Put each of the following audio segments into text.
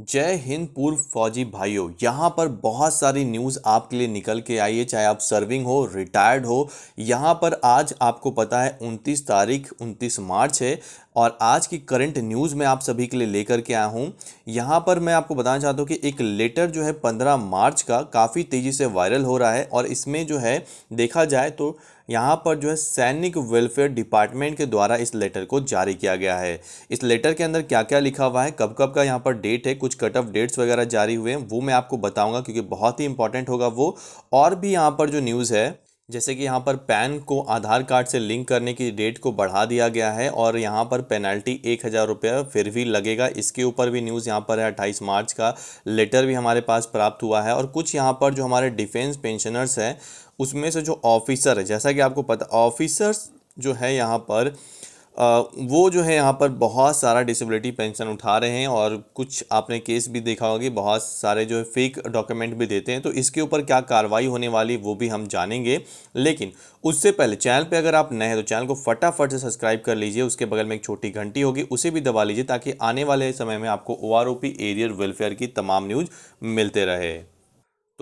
जय हिंद पूर्व फौजी भाइयों यहाँ पर बहुत सारी न्यूज़ आपके लिए निकल के आई है चाहे आप सर्विंग हो रिटायर्ड हो यहाँ पर आज आपको पता है 29 तारीख 29 मार्च है और आज की करंट न्यूज़ में आप सभी के लिए लेकर के आया हूँ यहाँ पर मैं आपको बताना चाहता हूँ कि एक लेटर जो है 15 मार्च का काफ़ी तेज़ी से वायरल हो रहा है और इसमें जो है देखा जाए तो यहाँ पर जो है सैनिक वेलफेयर डिपार्टमेंट के द्वारा इस लेटर को जारी किया गया है इस लेटर के अंदर क्या क्या लिखा हुआ है कब कब का यहाँ पर डेट है कुछ कट ऑफ डेट्स वगैरह जारी हुए हैं वो मैं आपको बताऊंगा क्योंकि बहुत ही इंपॉर्टेंट होगा वो और भी यहाँ पर जो न्यूज़ है जैसे कि यहाँ पर पैन को आधार कार्ड से लिंक करने की डेट को बढ़ा दिया गया है और यहाँ पर पेनल्टी एक हज़ार रुपया फिर भी लगेगा इसके ऊपर भी न्यूज़ यहाँ पर है अट्ठाईस मार्च का लेटर भी हमारे पास प्राप्त हुआ है और कुछ यहाँ पर जो हमारे डिफेंस पेंशनर्स हैं उसमें से जो ऑफिसर है जैसा कि आपको पता ऑफिसर्स जो है यहाँ पर वो जो है यहाँ पर बहुत सारा डिसेबिलिटी पेंशन उठा रहे हैं और कुछ आपने केस भी देखा होगा कि बहुत सारे जो है फेक डॉक्यूमेंट भी देते हैं तो इसके ऊपर क्या कार्रवाई होने वाली वो भी हम जानेंगे लेकिन उससे पहले चैनल पे अगर आप नए हैं तो चैनल को फटाफट से सब्सक्राइब कर लीजिए उसके बगल में एक छोटी घंटी होगी उसे भी दबा लीजिए ताकि आने वाले समय में आपको O R O P arrear welfare की तमाम न्यूज़ मिलते रहे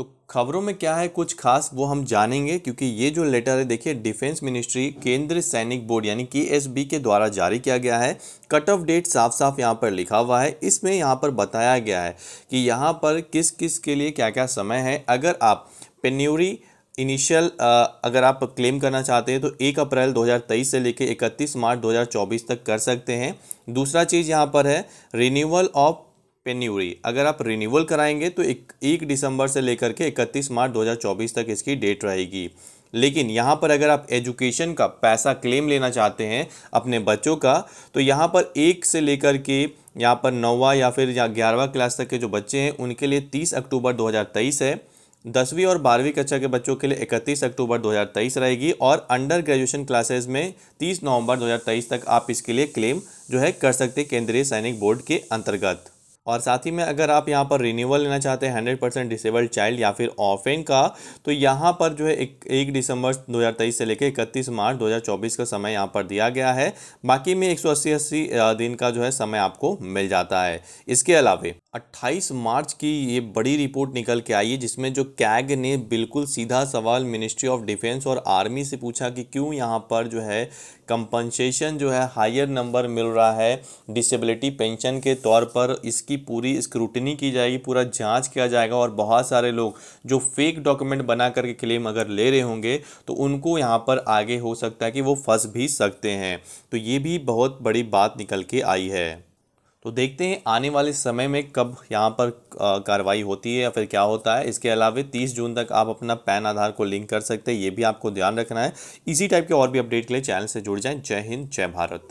तो खबरों में क्या है कुछ खास वो हम जानेंगे क्योंकि ये जो लेटर है देखिए डिफेंस मिनिस्ट्री केंद्र सैनिक बोर्ड यानी के के द्वारा जारी किया गया है कट ऑफ डेट साफ साफ यहाँ पर लिखा हुआ है इसमें यहाँ पर बताया गया है कि यहाँ पर किस किस के लिए क्या क्या समय है अगर आप पेन्यूरी इनिशियल अगर आप क्लेम करना चाहते हैं तो एक अप्रैल 2023 से लेकर 31 मार्च 2024 तक कर सकते हैं दूसरा चीज़ यहाँ पर है रिन्यूअल ऑफ पेन्यूरी अगर आप रिन्यूअल कराएंगे तो एक, एक दिसंबर से लेकर के 31 मार्च 2024 तक इसकी डेट रहेगी लेकिन यहाँ पर अगर आप एजुकेशन का पैसा क्लेम लेना चाहते हैं अपने बच्चों का तो यहाँ पर एक से लेकर के यहाँ पर नौवा या फिर या ग्यारहवा क्लास तक के जो बच्चे हैं उनके लिए तीस अक्टूबर 2023 है दसवीं और बारहवीं कक्षा के बच्चों के लिए इकतीस अक्टूबर 2023 रहेगी और अंडर ग्रेजुएशन क्लासेस में 30 नवंबर 2023 तक आप इसके लिए क्लेम जो है कर सकते केंद्रीय सैनिक बोर्ड के अंतर्गत और साथ ही में अगर आप यहाँ पर रिन्यूअल लेना चाहते हैं हंड्रेड परसेंट डिसेबल्ड चाइल्ड या फिर ऑफेन का तो यहाँ पर जो है एक, एक दिसंबर 2023 से लेकर इकतीस मार्च 2024 का समय यहाँ पर दिया गया है बाकी में एक सौ दिन का जो है समय आपको मिल जाता है इसके अलावा 28 मार्च की ये बड़ी रिपोर्ट निकल के आई है जिसमें जो कैग ने बिल्कुल सीधा सवाल मिनिस्ट्री ऑफ डिफेंस और आर्मी से पूछा कि क्यों यहाँ पर जो है कंपनसेशन जो है हायर नंबर मिल रहा है डिसेबिलिटी पेंशन के तौर पर इसकी पूरी स्क्रूटनी की जाएगी पूरा जांच किया जाएगा और बहुत सारे लोग जो फेक डॉक्यूमेंट बना करके क्लेम अगर ले रहे होंगे तो उनको यहाँ पर आगे हो सकता है कि वो फंस भी सकते हैं तो ये भी बहुत बड़ी बात निकल के आई है तो देखते हैं आने वाले समय में कब यहाँ पर कार्रवाई होती है या फिर क्या होता है इसके अलावा तीस जून तक आप अपना पैन आधार को लिंक कर सकते हैं ये भी आपको ध्यान रखना है इसी टाइप के और भी अपडेट के लिए चैनल से जुड़ जाएँ जय हिंद जय भारत